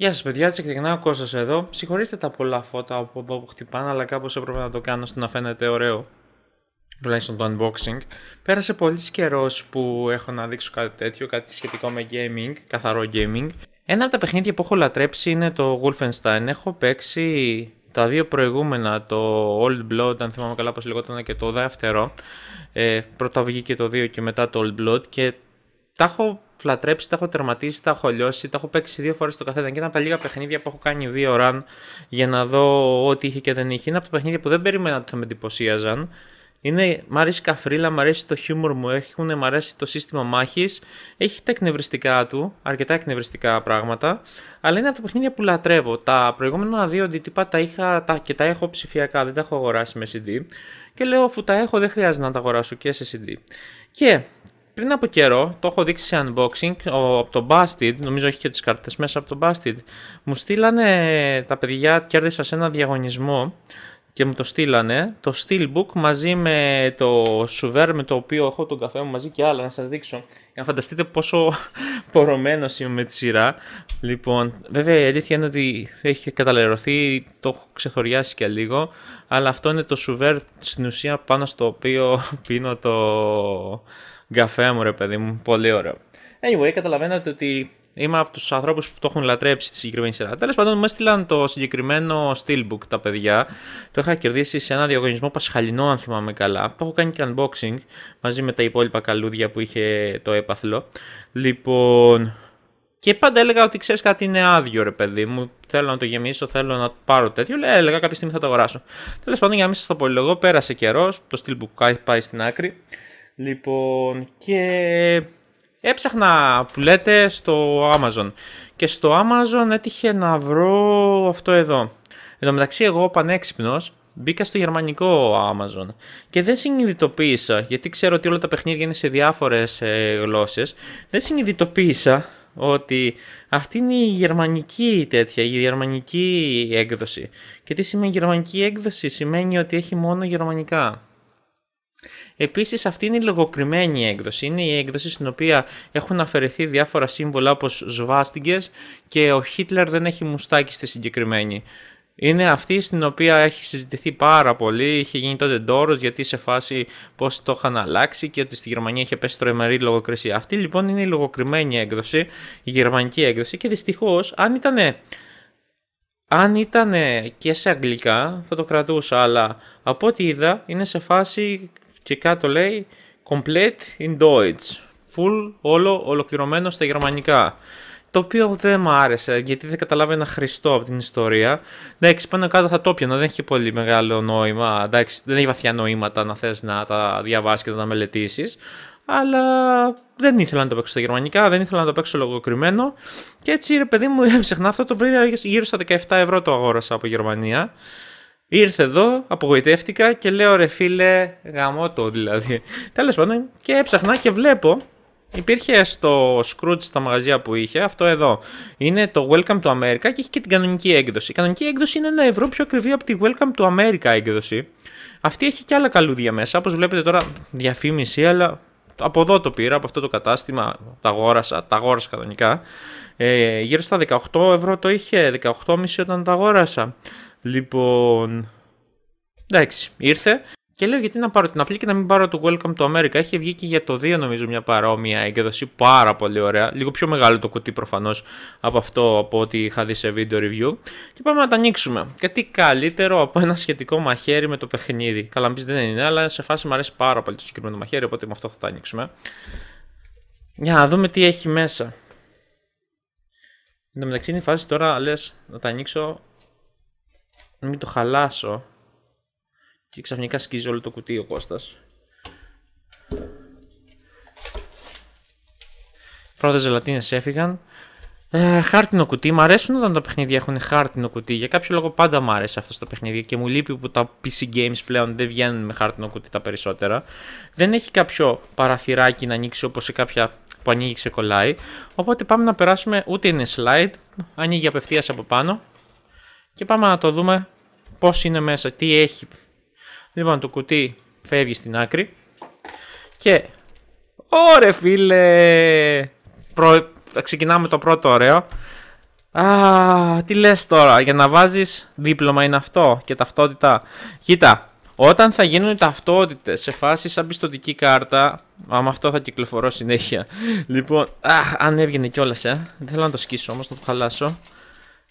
Γεια σας, παιδιά, έτσι ξεκινάω ο Κώστας εδώ. Συγχωρήστε τα πολλά φώτα από εδώ που χτυπάνε, αλλά κάπως έπρεπε να το κάνω ώστε να φαίνεται ωραίο. Τουλάχιστον το unboxing. Πέρασε πολύ καιρός που έχω να δείξω κάτι τέτοιο, κάτι σχετικό με gaming, καθαρό gaming. Ένα από τα παιχνίδια που έχω λατρέψει είναι το Wolfenstein. Έχω παίξει τα δύο προηγούμενα, το Old Blood, αν θυμάμαι καλά πώς λεγόταν και το δεύτερο. Ε, πρώτα βγήκε το 2 και μετά το Old Blood και τα έχω φλατρέψει, τα έχω τερματίσει, τα έχω λιώσει, τα έχω παίξει δύο φορές το καθένα. Και ήταν από τα λίγα παιχνίδια που έχω κάνει δύο ράν για να δω ό,τι είχε και δεν είχε. Είναι από τα παιχνίδια που δεν περίμενα ότι θα με εντυπωσίαζαν. Είναι, μ' αρέσει η καφρίλα, μ' αρέσει το χιούμορ μου, έχουν, μ' αρέσει το σύστημα μάχης. Έχει τα εκνευριστικά του, αρκετά εκνευριστικά πράγματα. Αλλά είναι από τα παιχνίδια που λατρεύω. Τα προηγούμενα δύο αντίτυπα τα είχα τα, και τα έχω ψηφιακά, δεν τα έχω αγοράσει με CD. Και λέω, αφού τα έχω, δεν χρειάζεται να τα αγοράσω και σε CD. Και πριν από καιρό, το έχω δείξει σε unboxing ο, από το Busted, νομίζω έχει και τις κάρτες μέσα από το Busted, Μου στείλανε τα παιδιά, κέρδισα σε ένα διαγωνισμό και μου το στείλανε, το Steelbook μαζί με το σουβέρ με το οποίο έχω τον καφέ μου μαζί και άλλα να σας δείξω. Για να φανταστείτε πόσο πορωμένο είμαι με τη σειρά. Λοιπόν, βέβαια η αλήθεια είναι ότι έχει καταλερωθεί, το έχω ξεθοριάσει και λίγο, αλλά αυτό είναι το σουβέρ στην ουσία πάνω στο οποίο πίνω το καφέ μου, ρε παιδί μου. Πολύ ωραίο. Anyway, καταλαβαίνετε ότι είμαι από τους ανθρώπους που το έχουν λατρέψει τη συγκεκριμένη σειρά. Τέλος πάντων, μου έστειλαν το συγκεκριμένο Steelbook τα παιδιά. Το είχα κερδίσει σε ένα διαγωνισμό πασχαλινό, αν θυμάμαι καλά. Το έχω κάνει και unboxing μαζί με τα υπόλοιπα καλούδια που είχε το έπαθλο. Λοιπόν. Και πάντα έλεγα ότι ξέρεις κάτι είναι άδειο, ρε παιδί μου. Θέλω να το γεμίσω, θέλω να πάρω τέτοιο. Λέω, «Ε, έλεγα κάποια στιγμή θα το αγοράσω. Τέλος πάντων, για να μην σας το πολυλογώ, πέρασε καιρός. Το Steelbook πάει στην άκρη. Λοιπόν, και έψαχνα που λέτε στο Amazon και στο Amazon έτυχε να βρω αυτό εδώ. Εν τω μεταξύ εγώ πανέξυπνος μπήκα στο γερμανικό Amazon και δεν συνειδητοποίησα, γιατί ξέρω ότι όλα τα παιχνίδια είναι σε διάφορες ε, γλώσσες, δεν συνειδητοποίησα ότι αυτή είναι η γερμανική τέτοια, η γερμανική έκδοση. Και τι σημαίνει γερμανική έκδοση, σημαίνει ότι έχει μόνο γερμανικά. Επίσης, αυτή είναι η λογοκριμένη έκδοση. Είναι η έκδοση στην οποία έχουν αφαιρεθεί διάφορα σύμβολα όπως σβάστιγκες και ο Χίτλερ δεν έχει μουστάκι στη συγκεκριμένη. Είναι αυτή στην οποία έχει συζητηθεί πάρα πολύ. Είχε γίνει τότε ντόρος γιατί σε φάση πώς το είχαν αλλάξει και ότι στη Γερμανία είχε πέσει τρομερή λογοκρισία. Αυτή λοιπόν είναι η λογοκριμένη έκδοση, η γερμανική έκδοση. Και δυστυχώς, αν ήταν. Αν ήταν και σε αγγλικά θα το κρατούσα, αλλά από ό,τι είδα είναι σε φάση και κάτω λέει Complete in Deutsch. Full, όλο, ολοκληρωμένο στα γερμανικά. Το οποίο δεν μου άρεσε γιατί δεν καταλάβαινα χριστό από την ιστορία. Εντάξει, πάνω κάτω θα το πιάνω, δεν έχει πολύ μεγάλο νόημα. Εντάξει, δεν έχει βαθιά νόηματα να θες να τα διαβάσεις και να τα μελετήσεις. Αλλά δεν ήθελα να το παίξω στα γερμανικά, δεν ήθελα να το παίξω λογοκριμένο. Και έτσι ρε παιδί μου, ξεχνά αυτό το βρήκα γύρω στα 17 ευρώ το αγόρασα από Γερμανία. Ήρθε εδώ, απογοητεύτηκα και λέω ρε φίλε γαμώ δηλαδή. Τέλος πάντων και έψαχνα και βλέπω υπήρχε στο Scrooge στα μαγαζιά που είχε αυτό εδώ. Είναι το Welcome to America και έχει και την κανονική έκδοση. Η κανονική έκδοση είναι ένα ευρώ πιο ακριβή από τη Welcome to America έκδοση. Αυτή έχει και άλλα καλούδια μέσα όπως βλέπετε τώρα διαφήμιση αλλά από εδώ το πήρα, από αυτό το κατάστημα, τα αγόρασα, τα αγόρασα κανονικά. Ε, γύρω στα 18 ευρώ το είχε, 18,5 όταν τα αγόρασα. Λοιπόν. Εντάξει, ήρθε. Και λέω γιατί να πάρω την απλή και να μην πάρω το Welcome to America. Έχει βγει και για το 2 νομίζω μια παρόμοια εκδοσή. Πάρα πολύ ωραία. Λίγο πιο μεγάλο το κουτί προφανώς από αυτό από ό,τι είχα δει σε βίντεο review. Και πάμε να τα ανοίξουμε. Και τι καλύτερο από ένα σχετικό μαχαίρι με το παιχνίδι. Καλά, δεν είναι, αλλά σε φάση μου αρέσει πάρα πολύ το συγκεκριμένο μαχαίρι. Οπότε με αυτό θα τα ανοίξουμε. Για να δούμε τι έχει μέσα. Εν τω μεταξύ είναι η φάση τώρα λες να τα ανοίξω μην το χαλάσω και ξαφνικά σκίζει όλο το κουτί ο Κώστας. Πρώτες ζελατίνες έφυγαν. Ε, χάρτινο κουτί. Μ' αρέσουν όταν τα παιχνίδια έχουν χάρτινο κουτί. Για κάποιο λόγο πάντα μ' αρέσει αυτό το παιχνίδι και μου λείπει που τα PC games πλέον δεν βγαίνουν με χάρτινο κουτί τα περισσότερα. Δεν έχει κάποιο παραθυράκι να ανοίξει όπως σε κάποια που ανοίγει ξεκολλάει. Οπότε πάμε να περάσουμε ούτε είναι slide, ανοίγει απευθείας από πάνω. Και πάμε να το δούμε πώς είναι μέσα, τι έχει. Λοιπόν, το κουτί φεύγει στην άκρη. Και... Ωρε φίλε! Προ... Ξεκινάμε το πρώτο ωραίο. Α, τι λες τώρα, για να βάζεις δίπλωμα είναι αυτό και ταυτότητα. Κοίτα, όταν θα γίνουν οι ταυτότητες σε φάση σαν πιστοτική κάρτα. Άμα αυτό θα κυκλοφορώ συνέχεια. Λοιπόν, αχ, αν έβγαινε κιόλας, ε. Δεν θέλω να το σκίσω όμως, θα το χαλάσω.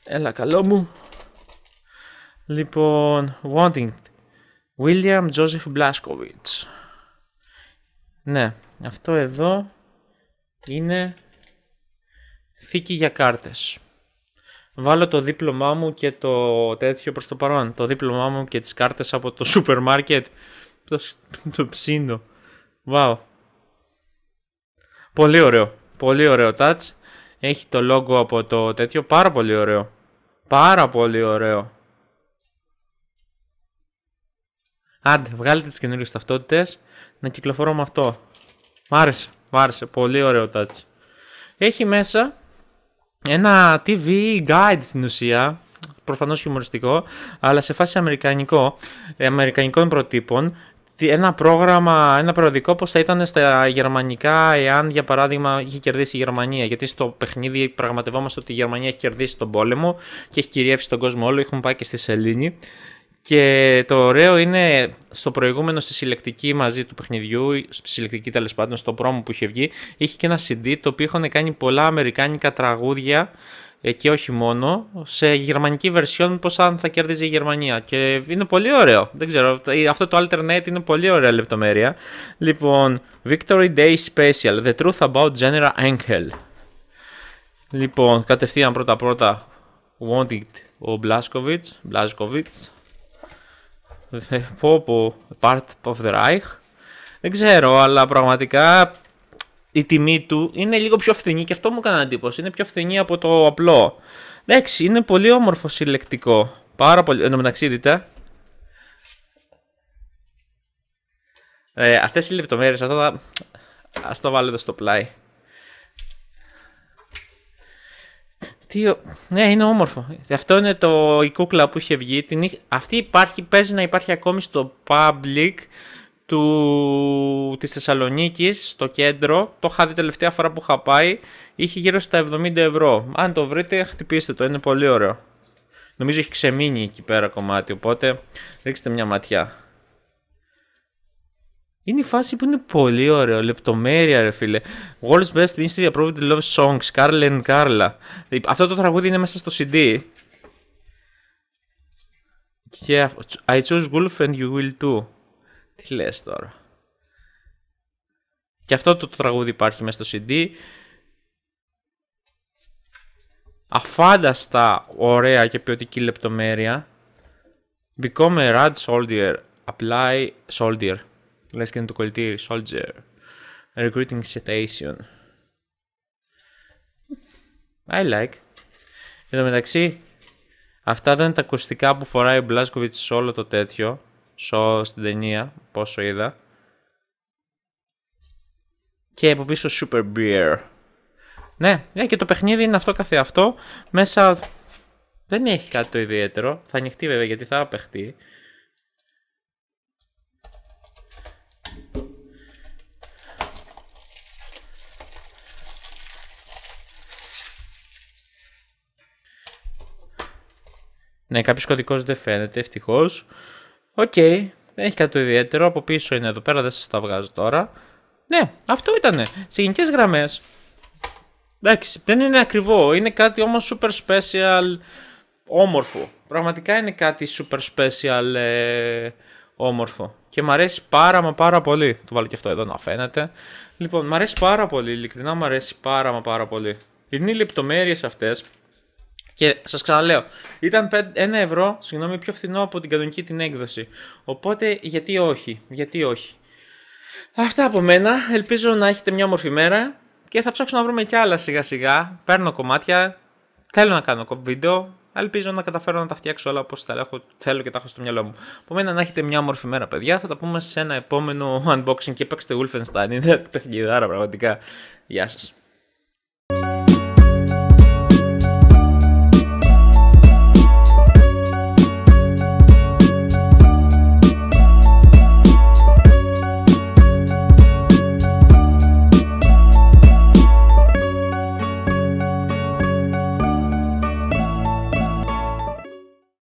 Έλα, καλό μου. Λοιπόν, Wanting. William Joseph Blaskovic. Ναι, αυτό εδώ είναι θήκη για κάρτες. Βάλω το δίπλωμά μου και το τέτοιο προς το παρόν. Το δίπλωμά μου και τις κάρτες από το σούπερ μάρκετ. Το, το ψήνω. Wow. Πολύ ωραίο. Πολύ ωραίο touch. Έχει το logo από το τέτοιο. Πάρα πολύ ωραίο. Πάρα πολύ ωραίο. Άντε, βγάλετε τις καινούριες ταυτότητες να κυκλοφορώ με αυτό. Μ' άρεσε, μ' άρεσε. Πολύ ωραίο touch. Έχει μέσα ένα TV guide στην ουσία. Προφανώς χιουμοριστικό, αλλά σε φάση αμερικανικό, ε, αμερικανικών προτύπων. Ένα πρόγραμμα, ένα περιοδικό πώς θα ήταν στα γερμανικά, εάν για παράδειγμα είχε κερδίσει η Γερμανία. Γιατί στο παιχνίδι πραγματευόμαστε ότι η Γερμανία έχει κερδίσει τον πόλεμο και έχει κυριεύσει τον κόσμο όλο. Έχουμε πάει και στη Σελήνη. Και το ωραίο είναι στο προηγούμενο στη συλλεκτική μαζί του παιχνιδιού, στη συλλεκτική τέλος πάντων, στο πρόμο που είχε βγει, είχε και ένα CD το οποίο είχαν κάνει πολλά αμερικάνικα τραγούδια ε, και όχι μόνο, σε γερμανική version πως αν θα κέρδιζε η Γερμανία και είναι πολύ ωραίο, δεν ξέρω, αυτό το alternate είναι πολύ ωραία λεπτομέρεια λοιπόν, Victory Day Special, The Truth About General Engel λοιπόν, κατευθείαν πρώτα πρώτα Wanted ο Blaskovic, Blaskovic πω part of the Reich. Δεν ξέρω, αλλά πραγματικά η τιμή του είναι λίγο πιο φθηνή και αυτό μου έκανε εντύπωση. Είναι πιο φθηνή από το απλό. Εντάξει, είναι πολύ όμορφο συλλεκτικό. Πάρα πολύ. Εν μεταξύ, δείτε. Ε, αυτές οι λεπτομέρειες, αυτά τα... Ας το βάλω εδώ στο πλάι. Τι, ναι, είναι όμορφο. Αυτό είναι το, η κούκλα που είχε βγει. Την, αυτή υπάρχει, παίζει να υπάρχει ακόμη στο public του, της Θεσσαλονίκης στο κέντρο. Το είχα δει τελευταία φορά που είχα πάει. Είχε γύρω στα 70 ευρώ. Αν το βρείτε, χτυπήστε το. Είναι πολύ ωραίο. Νομίζω έχει ξεμείνει εκεί πέρα κομμάτι, οπότε ρίξτε μια ματιά είναι η φάση που είναι πολύ ωραίο, λεπτομέρεια ρε φίλε. World's Best Mystery Approved Love Songs, Carla and Carla. Αυτό το τραγούδι είναι μέσα στο CD. Και I choose Wolf and you will too. Τι λες τώρα. Και αυτό το, το τραγούδι υπάρχει μέσα στο CD. Αφάνταστα ωραία και ποιοτική λεπτομέρεια. Become a rad soldier. Apply soldier. Λες και είναι το κολλητήρι. Soldier. Recruiting citation. I like. Εν τω μεταξύ, αυτά ήταν τα ακουστικά που φοράει ο Μπλάσκοβιτ σε όλο το τέτοιο. Σε στην ταινία, πόσο είδα. Και από πίσω Super Beer. Ναι, ναι και το παιχνίδι είναι αυτό καθεαυτό. Μέσα δεν έχει κάτι το ιδιαίτερο. Θα ανοιχτεί βέβαια γιατί θα απεχτεί. Ναι, κάποιος κωδικός δεν φαίνεται, ευτυχώς. Οκ, δεν έχει κάτι το ιδιαίτερο. Από πίσω είναι εδώ πέρα, δεν σας τα βγάζω τώρα. Ναι, αυτό ήτανε. Σε γενικές γραμμές. Εντάξει, δεν είναι ακριβό. Είναι κάτι όμως super special. Όμορφο. Πραγματικά είναι κάτι super special. Ε, όμορφο. Και μου αρέσει πάρα μα πάρα πολύ. του βάλω και αυτό εδώ να φαίνεται. Λοιπόν, μου αρέσει πάρα πολύ. Ειλικρινά μου αρέσει πάρα μα πάρα πολύ. Είναι οι λεπτομέρειες αυτές και σας ξαναλέω, ήταν 1 ευρώ, συγγνώμη, πιο φθηνό από την κανονική την έκδοση. Οπότε γιατί όχι, γιατί όχι. Αυτά από μένα. Ελπίζω να έχετε μια όμορφη μέρα και θα ψάξω να βρούμε κι άλλα σιγά σιγά. Παίρνω κομμάτια, θέλω να κάνω βίντεο, ελπίζω να καταφέρω να τα φτιάξω όλα όπως τα έχω, θέλω και τα έχω στο μυαλό μου. μένα να έχετε μια όμορφη μέρα, παιδιά. Θα τα πούμε σε ένα επόμενο unboxing και παίξτε Wolfenstein. Είναι παιχνιδάρα πραγματικά. Γεια σας.